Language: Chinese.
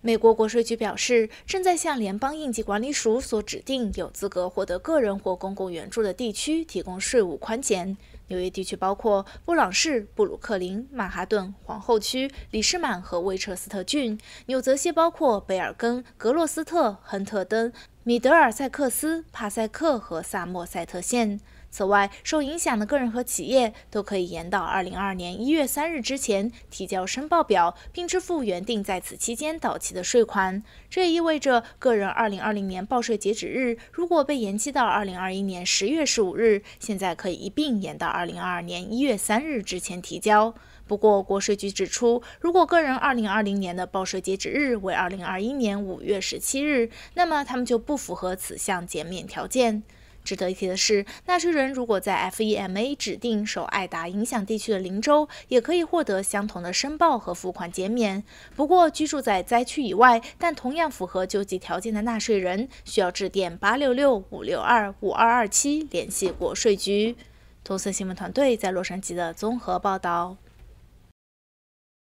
美国国税局表示，正在向联邦应急管理署所指定有资格获得个人或公共援助的地区提供税务宽减。纽约地区包括布朗士、布鲁克林、曼哈顿、皇后区、李士满和威彻斯特郡；纽泽西包括贝尔根、格洛斯特、亨特登。米德尔塞克斯、帕塞克和萨默塞特县。此外，受影响的个人和企业都可以延到2022年1月3日之前提交申报表，并支付原定在此期间到期的税款。这意味着，个人2020年报税截止日如果被延期到2021年10月15日，现在可以一并延到2022年1月3日之前提交。不过，国税局指出，如果个人2020年的报税截止日为2021年5月17日，那么他们就不。符合此项减免条件。值得一提的是，纳税人如果在 FEMA 指定受爱达影响地区的邻州，也可以获得相同的申报和付款减免。不过，居住在灾区以外但同样符合救济条件的纳税人，需要致电八六六五六二五二二七联系国税局。《东森新闻》团队在洛杉矶的综合报道。